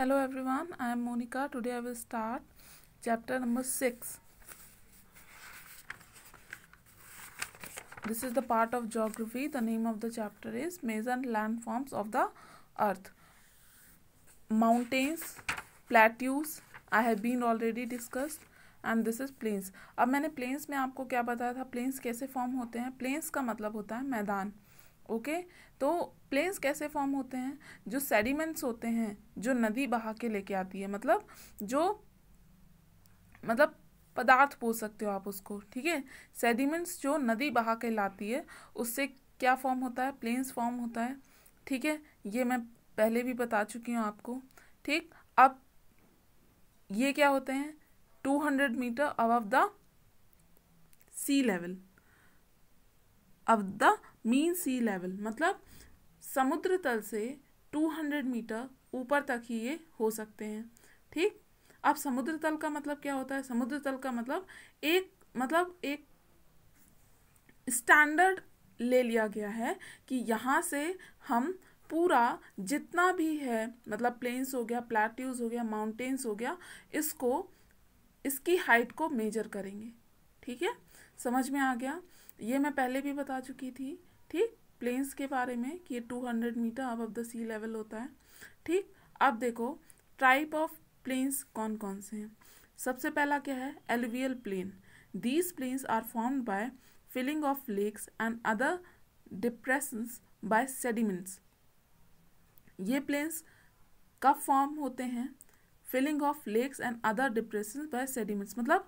Hello everyone, I am Monica. Today I will start chapter number 6. This is the part of geography. The name of the chapter is Mason Landforms of the Earth. Mountains, plateaus, I have been already discussed. And this is plains अब मैंने planes में आपको क्या बताया था planes कैसे form होते हैं प्लेन्स का मतलब होता है मैदान ओके तो प्लेन्स कैसे फॉर्म होते हैं जो सेडिमेंट्स होते हैं जो नदी बहा के लेके आती है मतलब जो मतलब पदार्थ बोल सकते हो आप उसको ठीक है सेडिमेंट्स जो नदी बहा के लाती है उससे क्या फॉर्म होता है प्लेन्स फॉर्म होता है ठीक है ये मैं पहले भी बता चुकी हूँ आपको ठीक अब ये क्या होते हैं two hundred meter above the sea level above the mean sea level मतलब समुद्र तल से 200 मीटर ऊपर तक ही ये हो सकते हैं ठीक अब समुद्र तल का मतलब क्या होता है समुद्र तल का मतलब एक मतलब एक स्टैंडर्ड ले लिया गया है कि यहाँ से हम पूरा जितना भी है मतलब प्लेन्स हो गया प्लेट्यूज हो गया माउंटेन्स हो गया इसको इसकी हाइट को मेजर करेंगे ठीक है समझ में आ गया ये मैं पहले भी बता चुकी थी ठीक प्लेन्स के बारे में कि ये two hundred meter above the sea level होता है ठीक अब देखो टाइप ऑफ प्लेन्स कौन कौन से हैं सबसे पहला क्या है alluvial plain these plains are form by filling of lakes and other depressions by sediments ये प्लेन्स कब फॉर्म होते हैं filling of lakes and other depression by sediments मतलब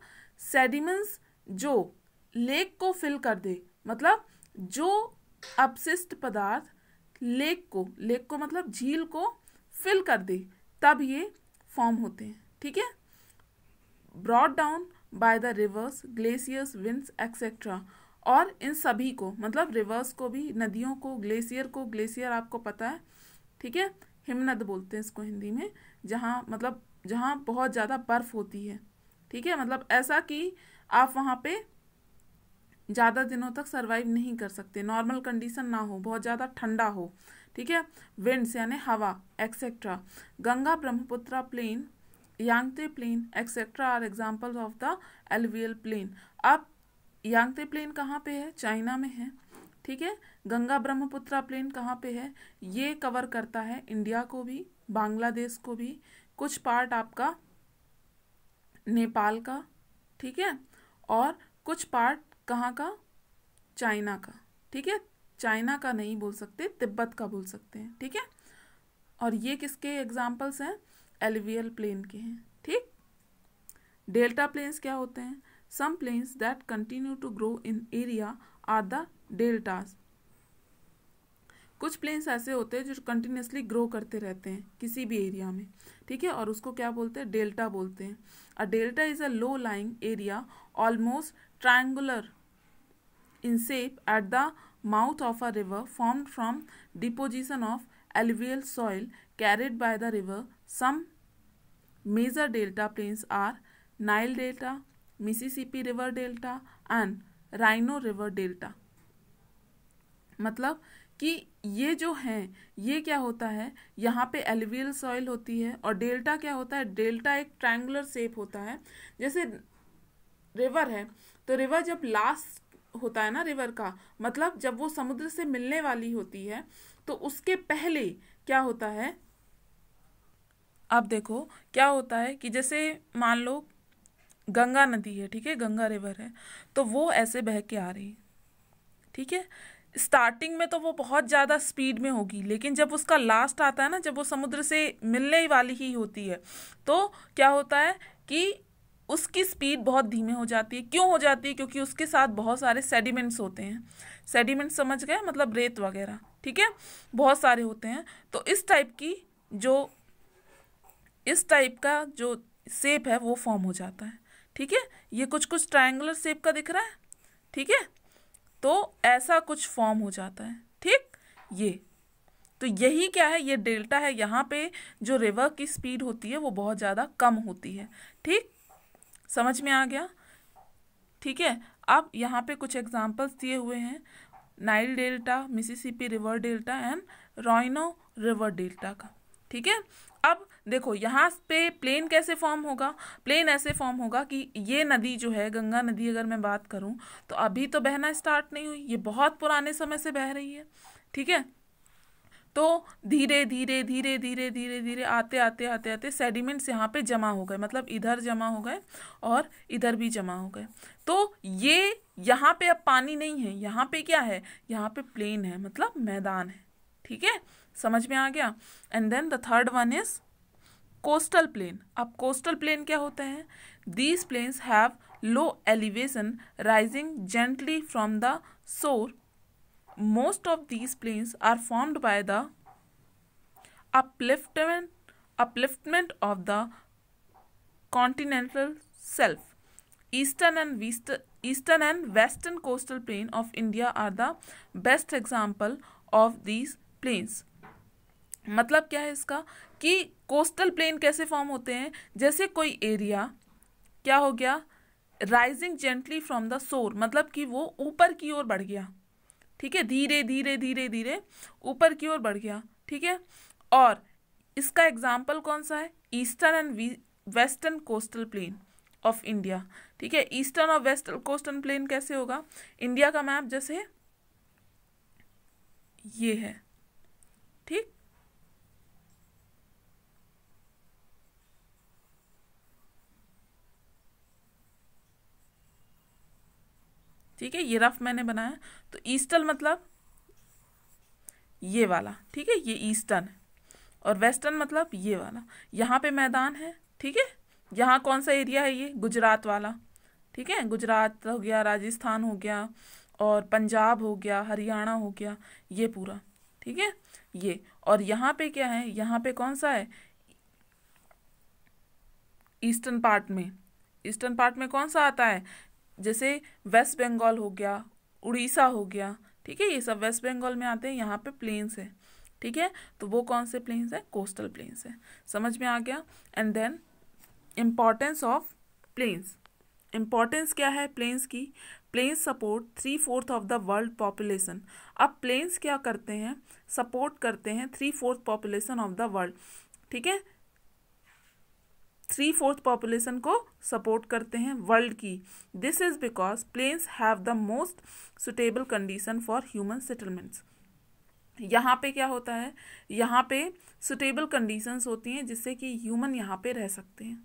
सेडिमेंट्स जो लेक को फिल कर दे मतलब जो अपशिष्ट पदार्थ लेक को लेक को मतलब झील को फिल कर दे तब ये फॉर्म होते हैं ठीक है brought down by the rivers glaciers winds etcetera और इन सभी को मतलब रिवर्स को भी नदियों को ग्लेशियर को ग्लेशियर आपको पता है ठीक है हिमनद बोलते हैं इसको हिंदी में जहाँ मतलब जहाँ बहुत ज़्यादा बर्फ़ होती है ठीक है मतलब ऐसा कि आप वहाँ पे ज़्यादा दिनों तक सर्वाइव नहीं कर सकते नॉर्मल कंडीशन ना हो बहुत ज़्यादा ठंडा हो ठीक है विंड्स यानी हवा etcetera Ganga Brahmaputra plain Yangtze plain etcetera are examples of the alluvial plain अब यांगते प्लेन कहाँ पे है चाइना में है ठीक है गंगा ब्रह्मपुत्रा प्लेन कहाँ पे है ये कवर करता है इंडिया को भी बांग्लादेश को भी कुछ पार्ट आपका नेपाल का ठीक है और कुछ पार्ट कहाँ का चाइना का ठीक है चाइना का नहीं बोल सकते तिब्बत का बोल सकते हैं ठीक है और ये किसके एग्जाम्पल्स हैं एलिवियल प्लेन के हैं ठीक डेल्टा प्लेन्स क्या होते हैं some plains that continue to grow in area are the deltas कुछ प्लेन्स ऐसे होते हैं जो कंटिन्यूसली ग्रो करते रहते हैं किसी भी एरिया में ठीक है और उसको क्या बोलते हैं डेल्टा बोलते हैं a delta is a low lying area almost triangular in shape at the mouth of a river formed from deposition of alluvial soil carried by the river. Some major delta plains are Nile Delta, Mississippi River Delta and Rhino river delta मतलब कि ये जो हैं ये क्या होता है यहाँ पे एलवियल सॉइल होती है और डेल्टा क्या होता है डेल्टा एक ट्रायंगुलर शेप होता है जैसे रिवर है तो रिवर जब लास्ट होता है ना रिवर का मतलब जब वो समुद्र से मिलने वाली होती है तो उसके पहले क्या होता है अब देखो क्या होता है कि जैसे मान लो गंगा नदी है ठीक है गंगा रिवर है तो वो ऐसे बह के आ रही ठीक है स्टार्टिंग में तो वो बहुत ज़्यादा स्पीड में होगी लेकिन जब उसका लास्ट आता है ना जब वो समुद्र से मिलने वाली ही होती है तो क्या होता है कि उसकी स्पीड बहुत धीमे हो जाती है क्यों हो जाती है क्योंकि उसके साथ बहुत सारे सेडिमेंट्स होते हैं सेडिमेंट्स समझ गए मतलब रेत वगैरह ठीक है बहुत सारे होते हैं तो इस टाइप की जो इस टाइप का जो सेप है वो फॉर्म हो जाता है ठीक है ये कुछ कुछ ट्राइंगुलर सेप का दिख रहा है ठीक है तो ऐसा कुछ फॉर्म हो जाता है ठीक ये तो यही क्या है ये डेल्टा है यहाँ पे जो रिवर की स्पीड होती है वो बहुत ज़्यादा कम होती है ठीक समझ में आ गया ठीक है अब यहाँ पे कुछ एग्जांपल्स दिए हुए हैं Nile delta Mississippi river delta and Rhino river delta का ठीक है अब देखो यहाँ पे प्लेन कैसे फॉर्म होगा प्लेन ऐसे फॉर्म होगा कि ये नदी जो है गंगा नदी अगर मैं बात करूँ तो अभी तो बहना स्टार्ट नहीं हुई ये बहुत पुराने समय से बह रही है ठीक है तो धीरे धीरे धीरे धीरे धीरे धीरे आते आते आते आते सेडिमेंट्स यहाँ पे जमा हो गए मतलब इधर जमा हो गए और इधर भी जमा हो गए तो ये यहाँ पे अब पानी नहीं है यहाँ पे क्या है यहाँ पे प्लेन है मतलब मैदान है ठीक है समझ में आ गया and then the third one is coastal plain अब कोस्टल प्लेन क्या होता है these plains have low elevation rising gently from the shore most of these plains are formed by the upliftment, upliftment of the continental shelf. Eastern and Western, eastern and western coastal plain of India are the best example of these plains. मतलब क्या है इसका कि coastal plain कैसे form होते हैं जैसे कोई एरिया क्या हो गया राइजिंग जेंटली फ्रॉम द सोर मतलब कि वो ऊपर की ओर बढ़ गया ठीक है धीरे धीरे धीरे धीरे ऊपर की ओर बढ़ गया ठीक है और इसका एग्जाम्पल कौन सा है eastern and western coastal plain of India ठीक है ईस्टर्न और वेस्टर्न कोस्टल प्लेन कैसे होगा इंडिया का मैप जैसे ये है ठीक है ये रफ मैंने बनाया तो ईस्टर्न मतलब ये वाला ठीक है ये ईस्टर्न और वेस्टर्न मतलब ये वाला यहाँ पे मैदान है ठीक है यहाँ कौन सा एरिया है ये गुजरात वाला ठीक है गुजरात हो गया राजस्थान हो गया और पंजाब हो गया हरियाणा हो गया ये पूरा ठीक है ये और यहाँ पे क्या है यहाँ पे कौन सा है ईस्टर्न पार्ट में ईस्टर्न पार्ट में कौन सा आता है जैसे वेस्ट बंगाल हो गया उड़ीसा हो गया ठीक है ये सब वेस्ट बंगाल में आते हैं यहाँ पे प्लेन्स हैं ठीक है तो वो कौन से प्लेन्स हैं कोस्टल प्लेन्स हैं समझ में आ गया and then importance of plains importance क्या है प्लेन्स की plains support three fourth of the world population अब प्लेन्स क्या करते हैं सपोर्ट करते हैं three fourth population of the world ठीक है थ्री फोर्थ पॉपुलेशन को सपोर्ट करते हैं वर्ल्ड की this is because plains have the most suitable condition for human settlements यहाँ पे क्या होता है यहाँ पे सुटेबल कंडीशंस होती हैं जिससे कि ह्यूमन यहाँ पे रह सकते हैं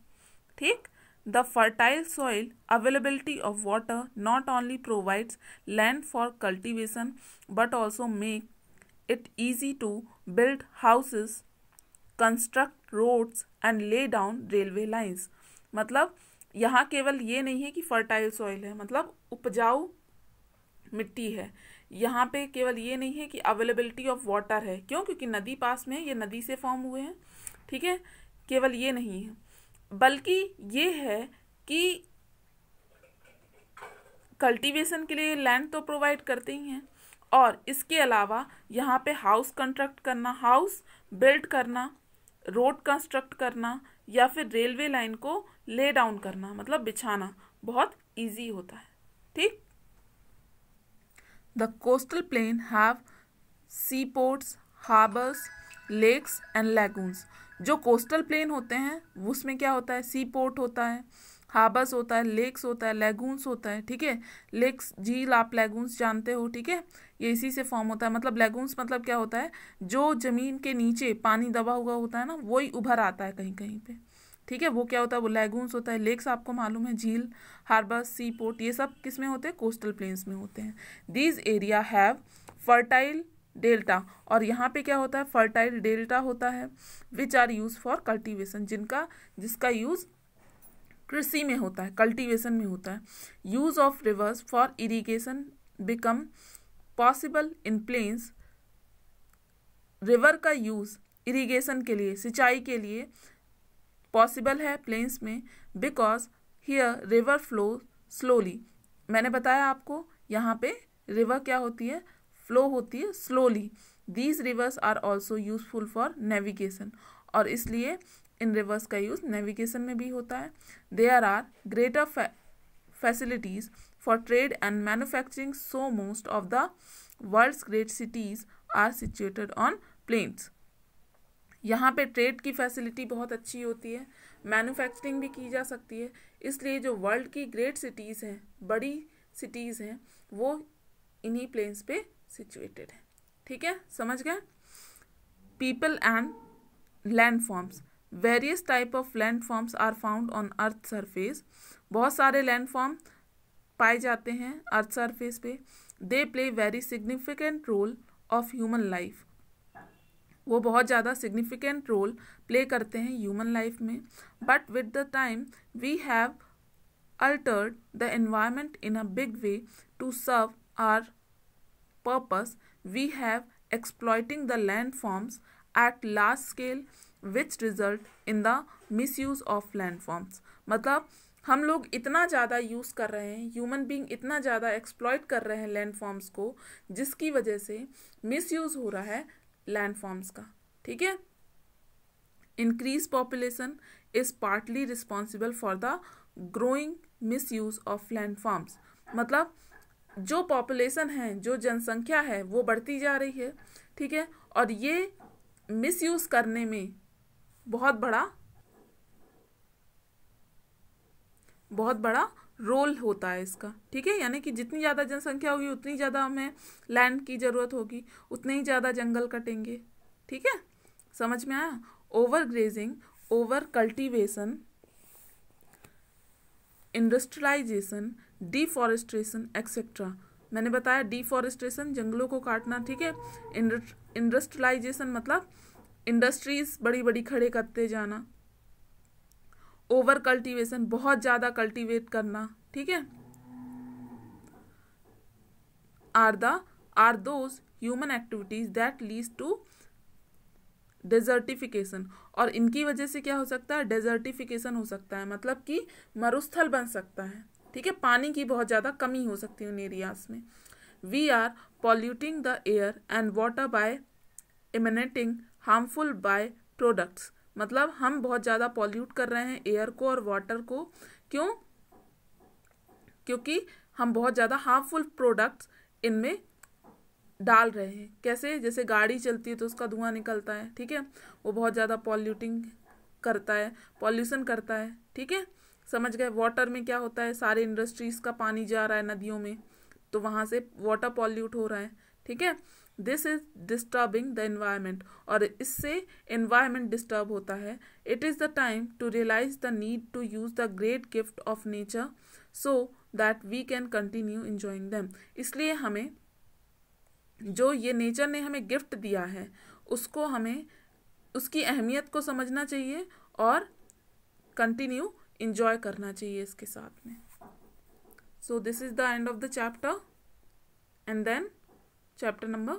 ठीक the fertile soil availability of water not only provides land for cultivation but also make it easy to build houses construct roads and lay down railway lines मतलब यहाँ केवल ये नहीं है कि फर्टाइल सॉइल है मतलब उपजाऊ मिट्टी है यहाँ पे केवल ये नहीं है कि अवेलेबिलिटी ऑफ वाटर है क्यों क्योंकि नदी पास में है ये नदी से फॉर्म हुए हैं ठीक है केवल ये नहीं है बल्कि ये है कि कल्टीवेशन के लिए लैंड तो प्रोवाइड करते ही हैं और इसके अलावा यहाँ पे हाउस कंस्ट्रक्ट करना हाउस बिल्ड करना रोड कंस्ट्रक्ट करना या फिर रेलवे लाइन को ले डाउन करना मतलब बिछाना बहुत इजी होता है ठीक the coastal plain have sea ports harbours lakes and lagoons जो कोस्टल प्लेन होते हैं उसमें क्या होता है सी पोर्ट होता है हाबस होता है लेक्स होता है लेगून्स होता है ठीक है लेक्स झील आप लेगून्स जानते हो ठीक है ये इसी से फॉर्म होता है मतलब लेगून्स मतलब क्या होता है जो ज़मीन के नीचे पानी दबा हुआ होता है ना वही उभर आता है कहीं कहीं पर ठीक है वो क्या होता है वो लेगून्स होता है लेक्स आपको मालूम है झील हार्बर सी पोर्ट ये सब किस में होते हैं कोस्टल प्लेन्स में होते हैं these area have fertile delta और यहाँ पे क्या होता है फर्टाइल डेल्टा होता है which are use for cultivation जिनका जिसका यूज़ कृषि में होता है कल्टीवेशन में होता है use of rivers for irrigation become possible in plains river का यूज़ इरीगेशन के लिए सिंचाई के लिए पॉसिबल है प्लेन्स में because here river flow slowly मैंने बताया आपको यहाँ पे रिवर क्या होती है फ्लो होती है slowly these rivers are also useful for navigation और इसलिए इन रिवर्स का यूज़ नेविगेशन में भी होता है there are greater facilities for trade and manufacturing so most of the world's great cities are situated on plains यहाँ पे ट्रेड की फैसिलिटी बहुत अच्छी होती है मैन्युफैक्चरिंग भी की जा सकती है इसलिए जो वर्ल्ड की ग्रेट सिटीज़ हैं बड़ी सिटीज़ हैं वो इन्हीं प्लेन्स पे सिचुएटेड हैं ठीक है समझ गए people and land forms various type of landforms are found on earth surface बहुत सारे फॉर्म पाए जाते हैं अर्थ सरफेस पे they play very significant role of human life वो बहुत ज़्यादा सिग्निफिकेंट रोल प्ले करते हैं ह्यूमन लाइफ में but with the time we have altered the environment in a big way to serve our purpose we have have the land forms at large scale which result in the misuse of landforms मतलब हम लोग इतना ज़्यादा use कर रहे हैं human being इतना ज़्यादा एक्सप्लॉयट कर रहे हैं लैंडफॉर्म्स को जिसकी वजह से मिस यूज़ हो रहा है लैंडफॉर्म्स का ठीक है increased population is partly responsible for the growing misuse of landforms मतलब जो पॉपुलेशन है जो जनसंख्या है वो बढ़ती जा रही है ठीक है और ये मिस यूज़ करने में बहुत बड़ा बहुत बड़ा रोल होता है इसका ठीक है यानी कि जितनी ज़्यादा जनसंख्या होगी उतनी ज़्यादा हमें लैंड की ज़रूरत होगी उतने ही ज़्यादा जंगल कटेंगे ठीक है समझ में आया over grazing over cultivation industrialisation deforestation etcetera मैंने बताया डिफॉरेस्ट्रेशन जंगलों को काटना ठीक है इंडस्ट्रियलाइजेशन मतलब इंडस्ट्रीज़ बड़ी बड़ी खड़े करते जाना ओवर कल्टीवेशन बहुत ज़्यादा कल्टीवेट करना ठीक है are the are those human activities that lead to desertification और इनकी वजह से क्या हो सकता है डेजर्टिफिकेशन हो सकता है मतलब कि मरुस्थल बन सकता है ठीक है पानी की बहुत ज़्यादा कमी हो सकती है उन एरियाज में we are polluting the air and water by emanating harmful by products मतलब हम बहुत ज़्यादा पॉल्यूट कर रहे हैं एयर को और वाटर को क्यों क्योंकि हम बहुत ज़्यादा हार्मफुल प्रोडक्ट्स इनमें डाल रहे हैं कैसे जैसे गाड़ी चलती है तो उसका धुआं निकलता है ठीक है वो बहुत ज़्यादा पॉल्यूटिंग करता है पॉल्यूशन करता है ठीक है समझ गए वाटर में क्या होता है सारे इंडस्ट्रीज़ का पानी जा रहा है नदियों में तो वहाँ से वाटर पॉल्यूट हो रहा है ठीक है this is disturbing the environment और इससे एनवायरमेंट डिस्टर्ब होता है it is the time to realise the need to use the great gift of nature so that we can continue enjoying them इसलिए हमें जो ये नेचर ने हमें गिफ्ट दिया है उसको हमें उसकी अहमियत को समझना चाहिए और कंटिन्यू इन्जॉय करना चाहिए इसके साथ में so this is the end of the chapter and then chapter number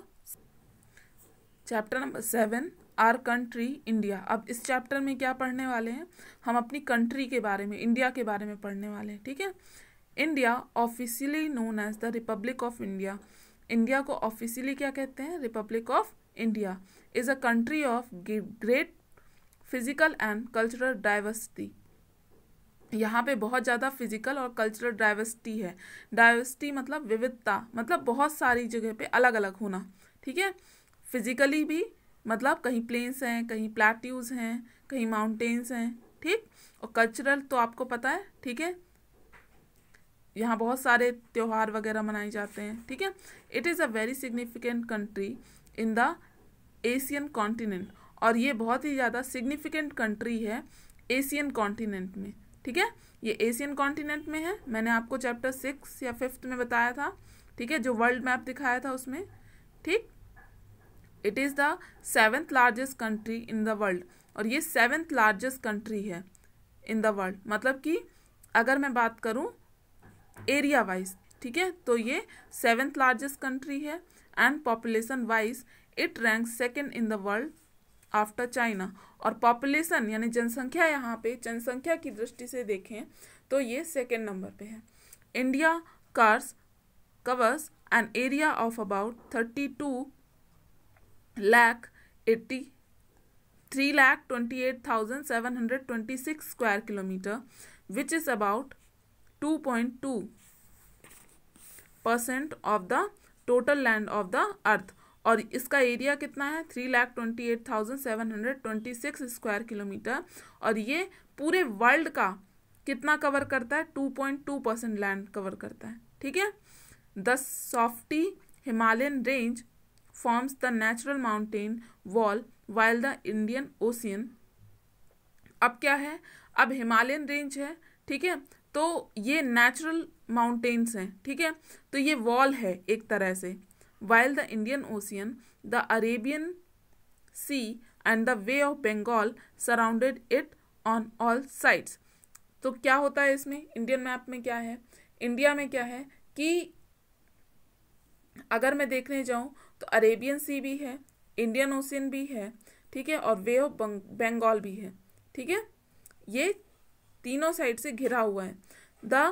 chapter number seven our country India अब इस चैप्टर में क्या पढ़ने वाले हैं हम अपनी कंट्री के बारे में इंडिया के बारे में पढ़ने वाले हैं ठीक है India officially known as the Republic of India India को ऑफिशियली क्या कहते हैं Republic of India is a country of great physical and cultural diversity यहाँ पे बहुत ज़्यादा फिजिकल और कल्चरल डाइवर्सिटी है डाइवर्सिटी मतलब विविधता मतलब बहुत सारी जगह पे अलग अलग होना ठीक है फिजिकली भी मतलब कहीं प्लेन्स हैं कहीं प्लेट्यूज़ हैं कहीं माउंटेन्स हैं ठीक और कल्चरल तो आपको पता है ठीक है यहाँ बहुत सारे त्यौहार वगैरह मनाए जाते हैं ठीक है it is a very significant country in the Asian continent और ये बहुत ही ज़्यादा सिग्निफिकेंट कंट्री है एशियन कॉन्टिनेंट में ठीक है ये एशियन कॉन्टिनेंट में है मैंने आपको चैप्टर सिक्स या फिफ्थ में बताया था ठीक है जो वर्ल्ड मैप दिखाया था उसमें ठीक it is the seventh largest country in the world और ये सेवेंथ लार्जेस्ट कंट्री है इन द वर्ल्ड मतलब कि अगर मैं बात करूँ एरिया वाइज ठीक है तो ये सेवेंथ लार्जेस्ट कंट्री है and population wise it rank second in the world after China और पॉपुलेशन यानी जनसंख्या यहाँ पे जनसंख्या की दृष्टि से देखें तो ये सेकेंड नंबर पे है India cars covers an area of about thirty two lakh eighty three lakh twenty eight thousand seven hundred twenty six square kilometre which is about two point two percent of the total land of the earth और इसका area कितना है three lakh twenty eight thousand seven hundred twenty six square kilometre और ये पूरे world का कितना cover करता है two point two percent land cover करता है ठीक है the lofty Himalayan range forms the natural mountain wall while the Indian ocean अब क्या है अब हिमालयन रेंज है ठीक है तो ये नेचुरल माउंटेन्स हैं ठीक है तो ये वॉल है एक तरह से while the Indian Ocean, the Arabian Sea and the Way of Bengal surrounded it on all sides. तो क्या होता है इसमें इंडियन मैप में क्या है इंडिया में क्या है कि अगर मैं देखने जाऊं तो अरेबियन सी भी है इंडियन ओशियन भी है ठीक है और वे ऑफ बंगाल भी है ठीक है ये तीनों साइड से घिरा हुआ है the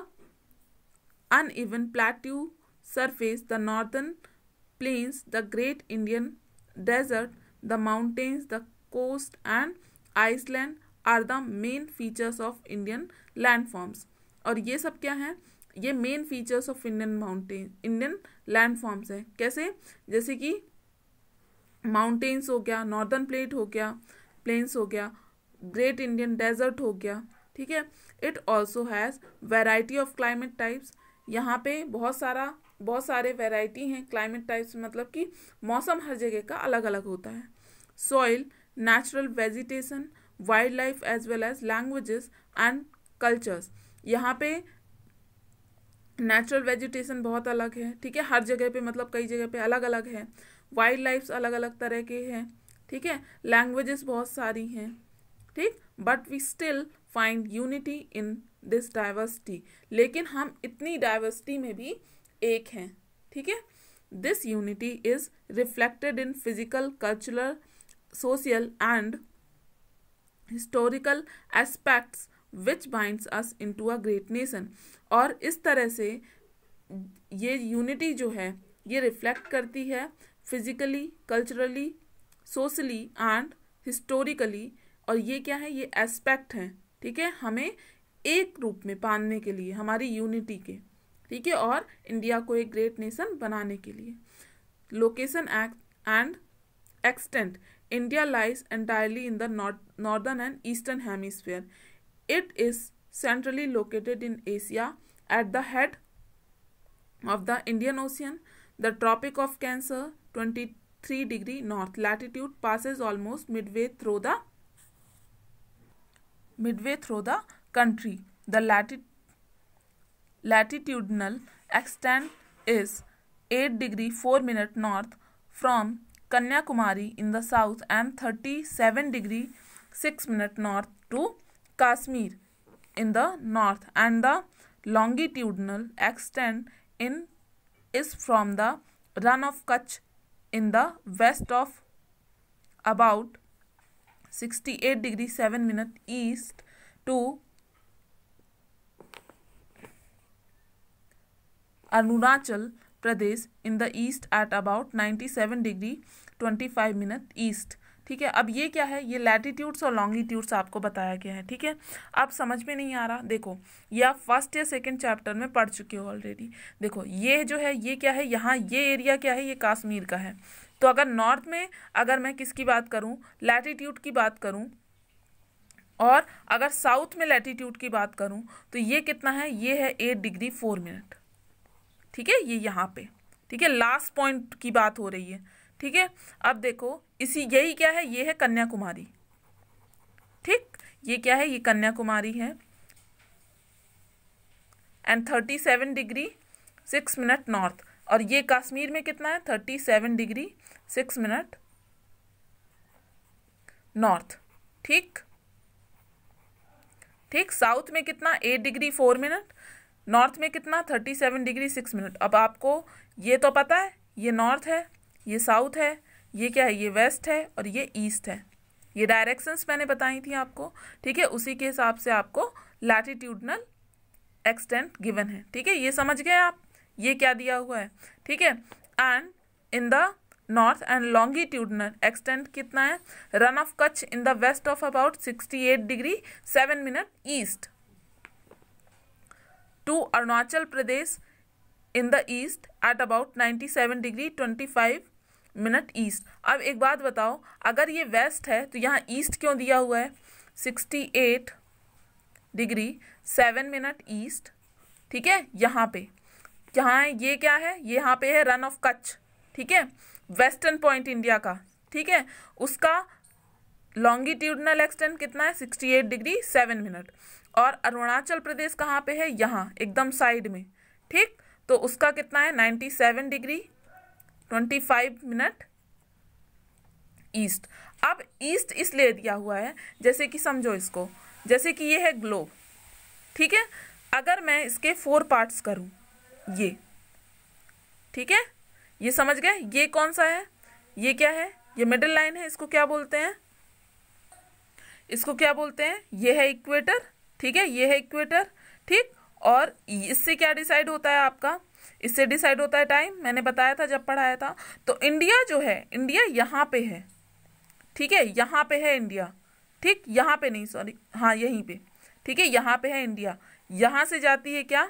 uneven plateau surface the northern plains, the great Indian desert, the mountains, the coast and Iceland are the main features of Indian landforms और ये सब क्या है ये main features of Indian mountain Indian landforms हैं कैसे जैसे कि माउंटेन्स हो गया नॉर्दर्न प्लेट हो गया प्लेन्स हो गया ग्रेट इंडियन डेजर्ट हो गया ठीक है it also has variety of climate types यहाँ पे बहुत सारा बहुत सारे वैरायटी हैं क्लाइमेट टाइप्स मतलब कि मौसम हर जगह का अलग अलग होता है soil natural vegetation wild life as well as languages and cultures यहाँ पे नेचुरल वेजिटेशन बहुत अलग है ठीक है हर जगह पे मतलब कई जगह पे अलग अलग है वाइल्ड लाइफ अलग अलग तरह के हैं ठीक है लैंग्वेजेस बहुत सारी हैं ठीक but we still find unity in this diversity लेकिन हम इतनी डाइवर्सिटी में भी एक हैं ठीक है this unity is reflected in physical cultural social and historical aspects which binds us into a great nation और इस तरह से ये यूनिटी जो है ये रिफ्लेक्ट करती है physically culturally socially and historically और ये क्या है ये एस्पेक्ट हैं ठीक है हमें एक रूप में पालने के लिए हमारी यूनिटी के ठीक है और इंडिया को एक ग्रेट नेशन बनाने के लिए location act and extent India lies entirely in the northern and eastern hemisphere it is centrally located in Asia at the head of the Indian Ocean the Tropic of Cancer twenty three degree north latitude passes almost midway through the way through the country the लैटिट latitudinal extent is 8 degree 4 minute north from Kanyakumari in the south and 37 degree 6 minute north to Kashmir in the north and the longitudinal extent in is from the run of Kutch in the west of about 68 degree 7 minute east to Pradesh in the east at about ninety 97 degree 25 minute east ठीक है अब ये क्या है ये latitudes और longitudes आपको बताया गया है ठीक है अब समझ में नहीं आ रहा देखो ये आप फर्स्ट या सेकंड चैप्टर में पढ़ चुके हो ऑलरेडी देखो ये जो है ये क्या है यहाँ ये एरिया क्या है ये कश्मीर का है तो अगर नॉर्थ में अगर मैं किसकी बात करूँ लैटिट्यूड की बात करूँ और अगर साउथ में लैटिट्यूड की बात करूँ तो ये कितना है ये है एट डिग्री फोर मिनट ठीक है ये यहाँ पे ठीक है लास्ट पॉइंट की बात हो रही है ठीक है अब देखो इसी यही क्या है ये है कन्याकुमारी ठीक ये क्या है ये कन्याकुमारी है and thirty seven degree six minute north और ये कश्मीर में कितना है thirty seven degree six minute north ठीक ठीक साउथ में कितना eight degree four minute north में कितना thirty seven degree six minute अब आपको ये तो पता है ये नॉर्थ है ये साउथ है ये क्या है ये वेस्ट है और ये ईस्ट है ये डायरेक्शंस मैंने बताई थी आपको ठीक है उसी के हिसाब से आपको लैटिट्यूडनल एक्सटेंट गिवन है ठीक है ये समझ गए आप ये क्या दिया हुआ है ठीक है and in the north and longitudinal extent कितना है Rann of Kutch in the west of about sixty eight degree seven minute east to Arunachal Pradesh in the east at about 97 degree 25 minute east अब एक बात बताओ अगर ये वेस्ट है तो यहाँ ईस्ट क्यों दिया हुआ है 68 डिग्री 7 मिनट ईस्ट ठीक है यहाँ पे यहाँ ये क्या है ये यहाँ पे है रन ऑफ कच्छ ठीक है वेस्टर्न पॉइंट इंडिया का ठीक है उसका लॉन्गिट्यूडनल एक्सटेंट कितना है sixty eight degree seven minute और अरुणाचल प्रदेश कहाँ पे है यहाँ एकदम साइड में ठीक तो उसका कितना है ninety seven degree twenty five minute east अब ईस्ट इसलिए दिया हुआ है जैसे कि समझो इसको जैसे कि ये है ग्लोब ठीक है अगर मैं इसके फोर पार्ट्स करूं ये ठीक है ये समझ गए ये कौन सा है ये क्या है ये मिडिल लाइन है इसको क्या बोलते हैं इसको क्या बोलते हैं ये है इक्वेटर ठीक है ये है इक्वेटर ठीक और इससे क्या डिसाइड होता है आपका इससे डिसाइड होता है टाइम मैंने बताया था जब पढ़ाया था तो इंडिया जो है इंडिया यहाँ पे है ठीक है यहाँ पे है इंडिया ठीक यहाँ पे नहीं सॉरी हाँ यहीं पे ठीक है यहाँ पे है इंडिया यहाँ से जाती है क्या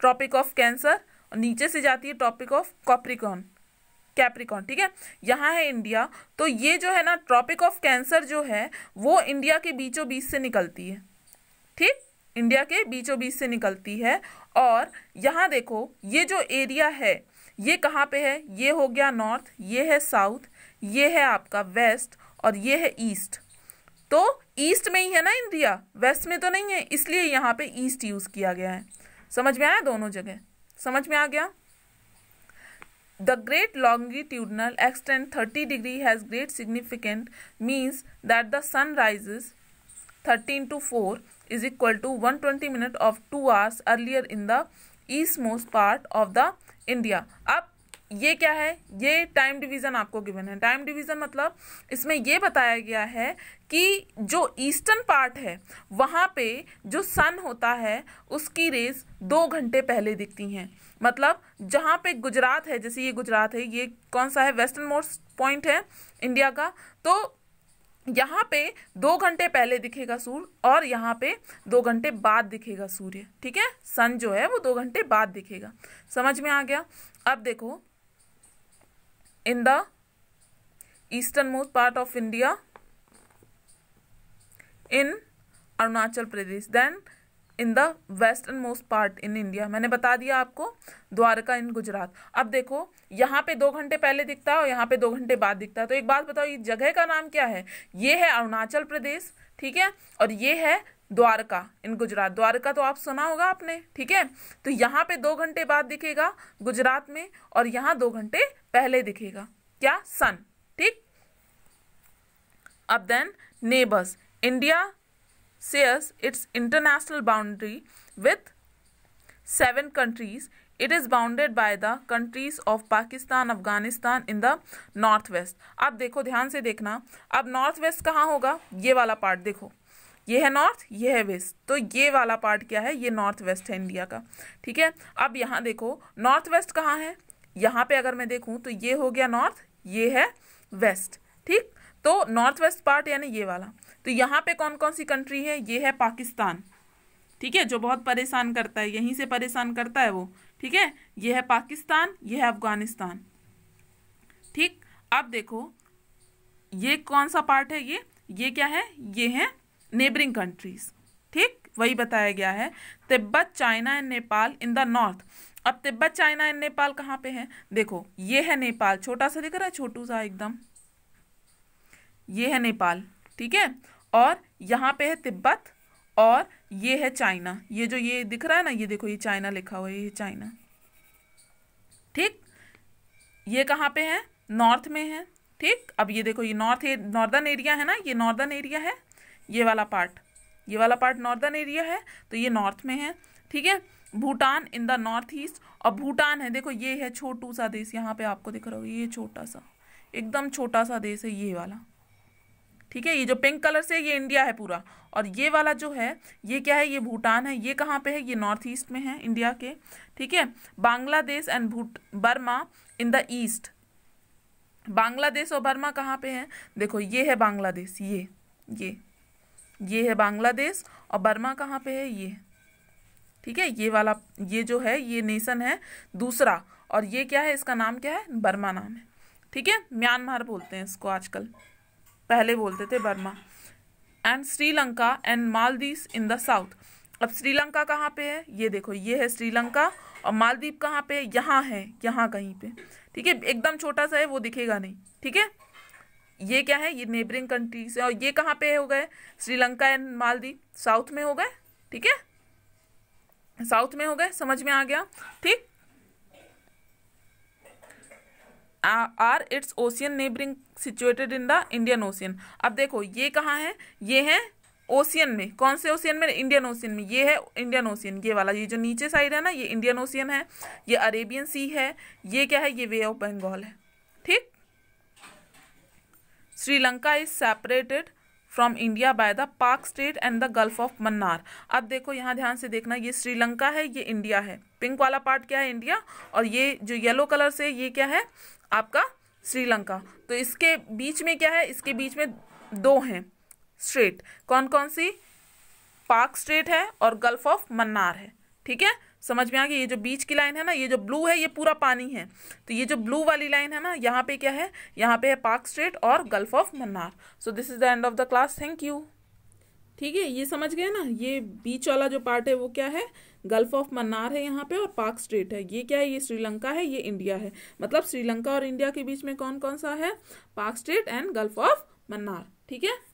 ट्रॉपिक ऑफ कैंसर और नीचे से जाती है ट्रॉपिक ऑफ कॉप्रिकॉन कैप्रिकॉन ठीक है यहाँ है इंडिया तो ये जो है ना ट्रॉपिक ऑफ कैंसर जो है वो इंडिया के बीचों बीच से निकलती है ठीक इंडिया के बीचों बीच से निकलती है और यहाँ देखो ये जो एरिया है ये कहाँ पे है ये हो गया नॉर्थ ये है साउथ ये है आपका वेस्ट और ये है ईस्ट तो ईस्ट में ही है ना इंडिया वेस्ट में तो नहीं है इसलिए यहाँ पे ईस्ट यूज़ किया गया है समझ में आया दोनों जगह समझ में आ गया the great longitudinal extent thirty degree has great significant means that the sun rises thirteen to four to one twenty minute of two hours earlier in the east most part of the India अब ये क्या है ये time division आपको given है time division मतलब इसमें ये बताया गया है कि जो ईस्टर्न पार्ट है वहाँ पे जो सन होता है उसकी रेज दो घंटे पहले दिखती हैं मतलब जहाँ पे गुजरात है जैसे ये गुजरात है ये कौन सा है वेस्टर्न मोस्ट पॉइंट है इंडिया का तो यहाँ पे दो घंटे पहले दिखेगा सूर्य और यहाँ पे दो घंटे बाद दिखेगा सूर्य ठीक है सन जो है वो दो घंटे बाद दिखेगा समझ में आ गया अब देखो in the eastern most part of India in Arunachal Pradesh then in the western most part in India मैंने बता दिया आपको द्वारका इन गुजरात अब देखो यहाँ पे दो घंटे पहले दिखता है और यहाँ पे दो घंटे बाद दिखता है तो एक बात बताओ ये जगह का नाम क्या है ये है अरुणाचल प्रदेश ठीक है और ये है द्वारका इन गुजरात द्वारका तो आप सुना होगा आपने ठीक है तो यहाँ पे दो घंटे बाद दिखेगा गुजरात में और यहाँ दो घंटे पहले दिखेगा क्या सन ठीक अब then neighbours India shares its international boundary with seven countries. It is bounded by the countries of Pakistan, Afghanistan in the north west आप देखो ध्यान से देखना अब नॉर्थ वेस्ट कहाँ होगा ये वाला पार्ट देखो ये है नॉर्थ ये है वेस्ट तो ये वाला पार्ट क्या है ये नॉर्थ वेस्ट है इंडिया का ठीक है अब यहाँ देखो नॉर्थ वेस्ट कहाँ है यहाँ पे अगर मैं देखूँ तो ये हो गया नॉर्थ ये है वेस्ट ठीक तो नॉर्थ वेस्ट पार्ट यानी ये वाला तो यहाँ पे कौन कौन सी कंट्री है ये है पाकिस्तान ठीक है जो बहुत परेशान करता है यहीं से परेशान करता है वो ठीक है ये है पाकिस्तान ये है अफगानिस्तान ठीक अब देखो ये कौन सा पार्ट है ये ये क्या है ये है नेबरिंग कंट्रीज ठीक वही बताया गया है Tibet China and Nepal in the north अब तिब्बत चाइना एंड नेपाल कहाँ पे है देखो ये है नेपाल छोटा सा दिख रहा है छोटू सा एकदम ये है नेपाल ठीक है और यहाँ पे है तिब्बत और ये है चाइना ये जो ये दिख रहा है ना ये देखो ये चाइना लिखा हुआ है ये चाइना ठीक ये कहाँ पे है नॉर्थ में है ठीक अब ये देखो ये नॉर्थ नॉर्दर्न एरिया है ना ये नॉर्दर्न एरिया है ये वाला पार्ट ये वाला पार्ट नॉर्दर्न एरिया है तो ये नॉर्थ में है ठीक है Bhutan in the north east और भूटान है देखो ये है छोटू सा देश यहाँ पे आपको दिख रहा होगा ये छोटा सा एकदम छोटा सा देश है ये वाला ठीक है ये जो पिंक कलर से ये इंडिया है पूरा और ये वाला जो है ये क्या है ये भूटान है ये कहाँ पे है ये नॉर्थ ईस्ट में है इंडिया के ठीक है बांग्लादेश एंड भूट Burma in the east Bangladesh और बर्मा कहाँ पे है देखो ये है बांग्लादेश ये ये ये है बांग्लादेश और बर्मा कहाँ पे है ये ठीक है ये वाला ये जो है ये नेशन है दूसरा और ये क्या है इसका नाम क्या है बर्मा नाम है ठीक है म्यांमार बोलते हैं इसको आजकल पहले बोलते थे Burma and Sri Lanka and Maldives in the south अब श्रीलंका कहाँ पे है ये देखो ये है श्रीलंका और मालदीव कहाँ पे है यहाँ है यहाँ कहीं पे ठीक है एकदम छोटा सा है वो दिखेगा नहीं ठीक है ये क्या है ये नेबरिंग कंट्रीज है और ये कहाँ पे हो गए श्रीलंका एंड मालदीव साउथ में हो गए ठीक है साउथ में हो गए समझ में आ गया ठीक are it's ocean neighbouring situated in the Indian ocean अब देखो ये कहाँ है ये है ओशियन में कौन से ओशियन में इंडियन ओशियन में ये है इंडियन ओशियन ये वाला ये जो नीचे साइड है ना ये इंडियन ओशियन है ये अरेबियन सी है ये क्या है ये वे ऑफ बंगाल है ठीक Sri Lanka is separated from India by the Palk strait and the gulf of Mannar अब देखो यहाँ ध्यान से देखना ये श्रीलंका है ये इंडिया है पिंक वाला पार्ट क्या है इंडिया और ये जो येलो कलर से ये क्या है आपका श्रीलंका तो इसके बीच में क्या है इसके बीच में दो हैं स्ट्रेट कौन कौन सी पाक स्ट्रेट है और गल्फ ऑफ मन्नार है ठीक है समझ में आ गया ये जो बीच की लाइन है ना ये जो ब्लू है ये पूरा पानी है तो ये जो ब्लू वाली लाइन है ना यहाँ पे क्या है यहाँ पे है पाक स्ट्रेट और gulf of Mannar so this is the end of the class thank you ठीक है ये समझ गए ना ये बीच वाला जो पार्ट है वो क्या है गल्फ ऑफ मन्नार है यहाँ पे और पाक स्ट्रेट है ये क्या है ये श्रीलंका है ये इंडिया है मतलब श्रीलंका और इंडिया के बीच में कौन कौन सा है Palk strait and gulf of Mannar ठीक है